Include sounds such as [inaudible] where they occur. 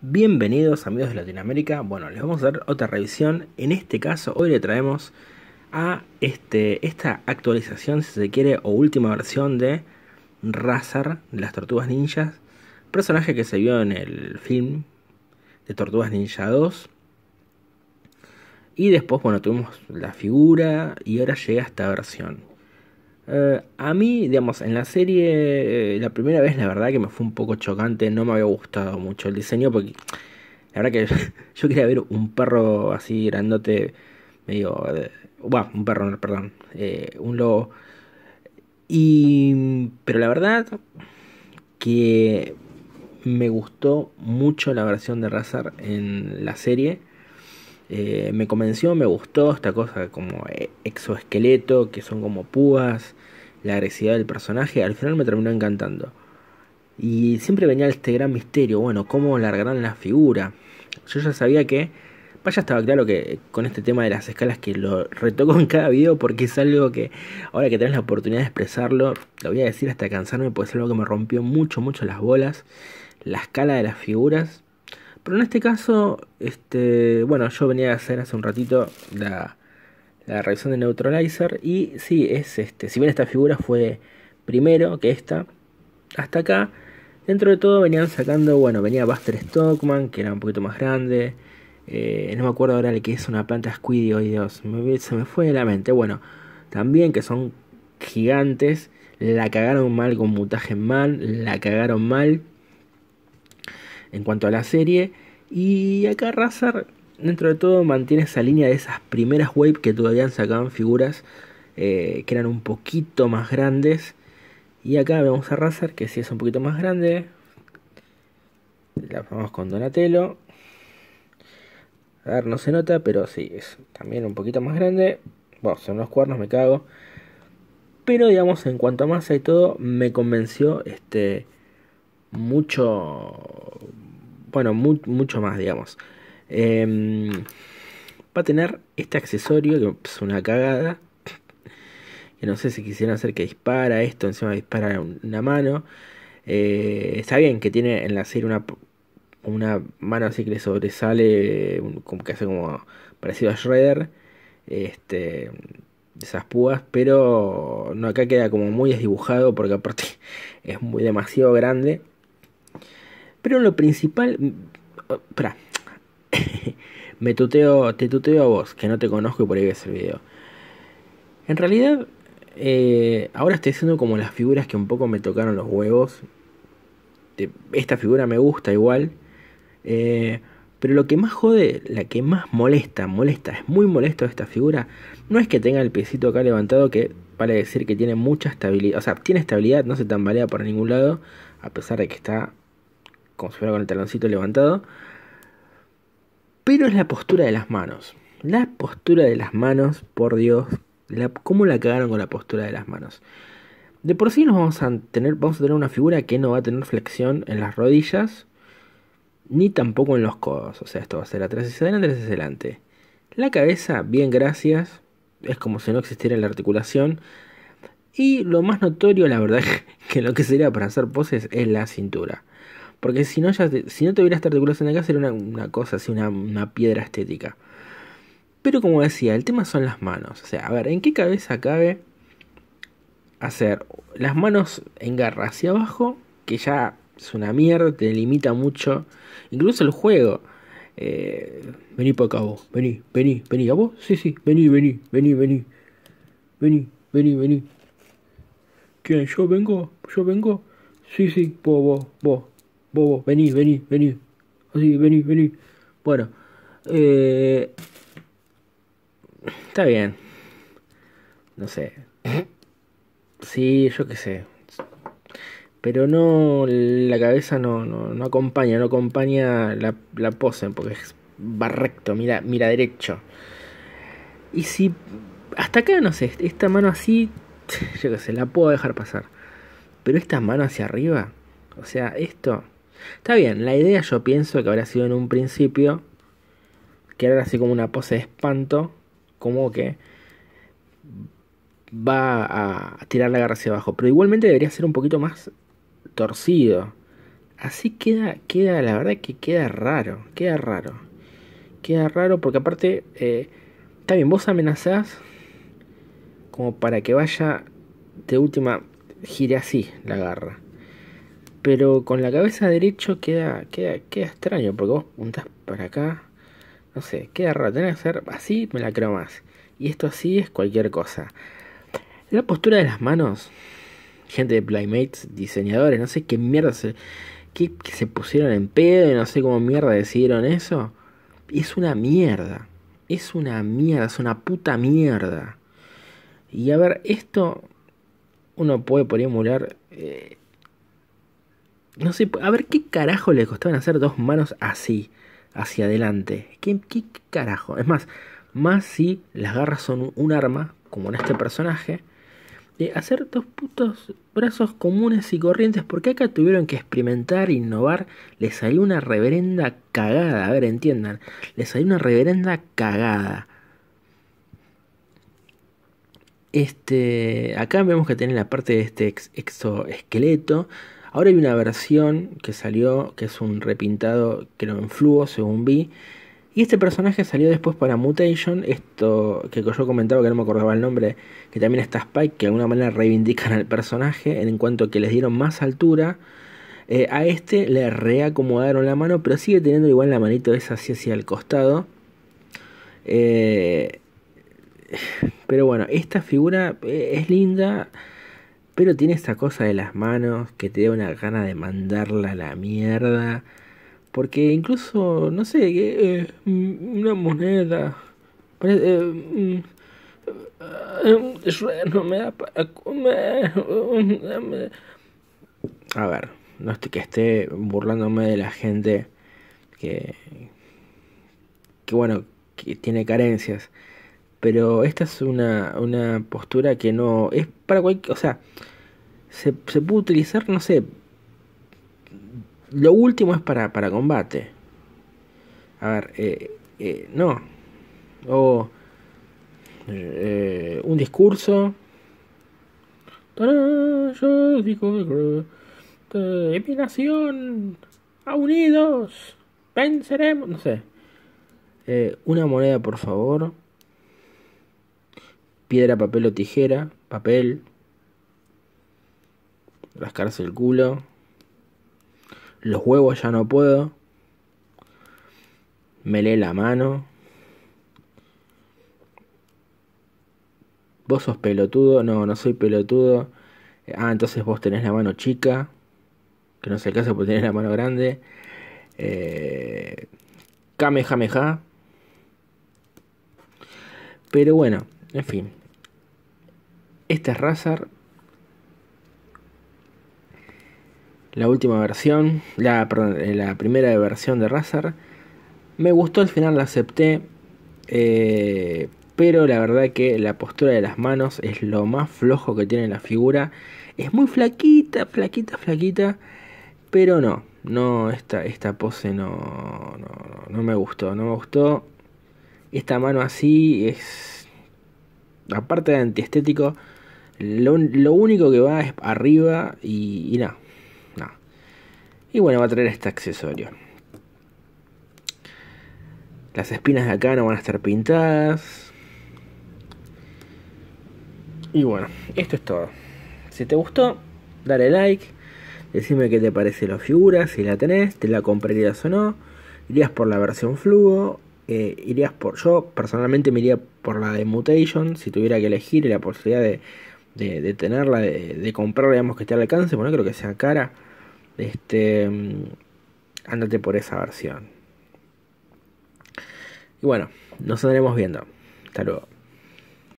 Bienvenidos amigos de Latinoamérica. Bueno, les vamos a dar otra revisión. En este caso, hoy le traemos a este, esta actualización, si se quiere, o última versión de Razar, de las Tortugas Ninjas. Personaje que se vio en el film de Tortugas Ninja 2. Y después, bueno, tuvimos la figura y ahora llega esta versión. Eh, a mí, digamos, en la serie, eh, la primera vez la verdad que me fue un poco chocante, no me había gustado mucho el diseño porque la verdad que [laughs] yo quería ver un perro así grandote, medio... Eh, bueno, un perro, perdón, un lobo. Y, pero la verdad que me gustó mucho la versión de Razar en la serie. Eh, me convenció, me gustó esta cosa como eh, exoesqueleto, que son como púas, la agresividad del personaje, al final me terminó encantando. Y siempre venía este gran misterio, bueno, cómo largarán la figura. Yo ya sabía que, vaya estaba claro que con este tema de las escalas que lo retoco en cada video porque es algo que ahora que tenés la oportunidad de expresarlo, lo voy a decir hasta cansarme, porque es algo que me rompió mucho, mucho las bolas, la escala de las figuras pero en este caso, este, bueno, yo venía a hacer hace un ratito la, la revisión de Neutralizer y sí, es este, si bien esta figura fue primero que esta, hasta acá, dentro de todo venían sacando, bueno, venía Buster Stockman, que era un poquito más grande, eh, no me acuerdo ahora el que es una planta Squiddy, Dios, se me fue de la mente, bueno, también que son gigantes, la cagaron mal con Mutagen Man, la cagaron mal en cuanto a la serie. Y acá Razar, dentro de todo, mantiene esa línea de esas primeras wave que todavía sacaban figuras eh, que eran un poquito más grandes. Y acá vemos a Razar, que sí es un poquito más grande. La vamos con Donatello. A ver, no se nota, pero sí, es también un poquito más grande. Bueno, son unos cuernos, me cago. Pero digamos, en cuanto a masa y todo, me convenció este, mucho, bueno, mucho más, digamos. Em, va a tener este accesorio que es una cagada. Que no sé si quisieran hacer que dispara esto, encima dispara una mano. Eh, está bien que tiene en la serie una, mano así que le sobresale, como que hace como parecido a Shredder. Este, esas púas, pero no acá queda como muy desdibujado porque aparte [laughs] es muy demasiado grande. Pero lo principal... Espera. [laughs] Me tuteo, te tuteo a vos, que no te conozco y por ahí ves el video. En realidad, eh, ahora estoy haciendo como las figuras que un poco me tocaron los huevos. Esta figura me gusta igual. Eh, pero lo que más jode, la que más molesta, molesta, es muy molesto esta figura, no es que tenga el piecito acá levantado, que vale decir que tiene mucha estabilidad, o sea, tiene estabilidad, no se tambalea por ningún lado, a pesar de que está como si fuera con el taloncito levantado. Pero es la postura de las manos. La postura de las manos, por Dios, la, ¿cómo la cagaron con la postura de las manos? De por sí nos vamos a tener, vamos a tener una figura que no va a tener flexión en las rodillas, ni tampoco en los codos. O sea, esto va a ser atrás y adelante, hacia adelante. La cabeza, bien gracias, es como si no existiera la articulación. Y lo más notorio, la verdad, [laughs] que lo que sería para hacer poses es la cintura. Porque si no, ya te, si no te hubiera en la casa, era una, una cosa así, una, piedra estética. Pero como decía, el tema son las manos. O sea, a ver, ¿en qué cabeza cabe hacer las manos en garra hacia abajo? Que ya es una mierda, te limita mucho. Incluso el juego. Eh, vení por acá vos, vení, vení, vení. ¿A vos? Sí, sí, vení, vení, vení, vení. Vení, vení, vení. ¿Quién? ¿Yo vengo? ¿Yo vengo? Sí, sí, vos, vos, vos vení, vení, vení. Así, vení, vení. Bueno, eh, está bien. No sé. Sí, yo qué sé. Pero no, la cabeza no, no, acompaña, no acompaña la, pose, porque es, va recto, mira, mira derecho. Y si hasta acá, no sé, esta mano así, yo qué sé, la puedo dejar pasar. Pero esta mano hacia arriba, o sea, esto... Está bien, la idea yo pienso que habrá sido en un principio, que era así como una pose de espanto, como que va a tirar la garra hacia abajo, pero igualmente debería ser un poquito más torcido. Así queda, queda, la verdad que queda raro, queda raro. Queda raro porque aparte, eh, está bien, vos amenazás como para que vaya de última, gire así la garra. Pero con la cabeza derecho queda, queda, queda extraño, porque vos puntás para acá, no sé, queda raro. Tenés que hacer así, me la creo más. Y esto así es cualquier cosa. La postura de las manos, gente de Playmates, diseñadores, no sé qué mierda se, qué, se pusieron en pedo y no sé cómo mierda decidieron eso. Es una mierda. Es una mierda, es una puta mierda. Y a ver, esto uno puede por emular eh, no sé, a ver qué carajo le costaban hacer dos manos así, hacia adelante. ¿Qué, qué carajo? Es más, más si las garras son un arma, como en este personaje, de hacer dos putos brazos comunes y corrientes, porque acá tuvieron que experimentar, innovar, les salió una reverenda cagada, a ver, entiendan, les salió una reverenda cagada. Este, acá vemos que tiene la parte de este ex exoesqueleto, Ahora hay una versión que salió, que es un repintado, que en fluo, según vi. Y este personaje salió después para Mutation, esto que yo comentaba que no me acordaba el nombre, que también está Spike, que de alguna manera reivindican al personaje en cuanto que les dieron más altura. Eh, a este le reacomodaron la mano, pero sigue teniendo igual la manito esa así hacia el costado. Eh, pero bueno, esta figura eh, es linda. Pero tiene esta cosa de las manos que te da una gana de mandarla a la mierda. Porque incluso, no sé, qué... Eh, mm, una moneda. Eh, mm, eh no me da para comer. A ver, no estoy que esté burlándome de la gente que. que bueno, que tiene carencias. Pero esta es una, postura que no. Es para cualquier. O sea, se, puede utilizar, no sé. Lo último es para, combate. A ver, eh, eh, no. O. Eh, un discurso. Yo digo. nación. A unidos. Venceremos. No sé. una moneda, por favor. Piedra, papel o tijera. Papel. Rascarse el culo. Los huevos ya no puedo. Me lee la mano. Vos sos pelotudo. No, no soy pelotudo. Eh, ah, entonces vos tenés la mano chica. Que no se el caso porque tenés la mano grande. Eh, Kamehameha. Pero bueno. En fin. Esta es Razar. La última versión. La, eh, la primera versión de Razar. Me gustó al final, la acepté. Eh, pero la verdad que la postura de las manos es lo más flojo que tiene la figura. Es muy flaquita, flaquita, flaquita. Pero no, no, esta, esta pose no, no, no me gustó, no me gustó. Esta mano así es aparte de antiestético, lo, único que va es arriba y, nada. Y bueno, va a traer este accesorio. Las espinas de acá no van a estar pintadas. Y bueno, esto es todo. Si te gustó, dale like. Decime qué te parece la figura, si la tenés, te la comprarías o no. Irías por la versión flugo. Eh, irías por. Yo personalmente me iría por la de Mutation, si tuviera que elegir la posibilidad de, tenerla, de, comprarla, digamos que esté al alcance, bueno, creo que sea cara. Este, mm, ándate por esa versión. Y bueno, nos estaremos viendo. Hasta luego.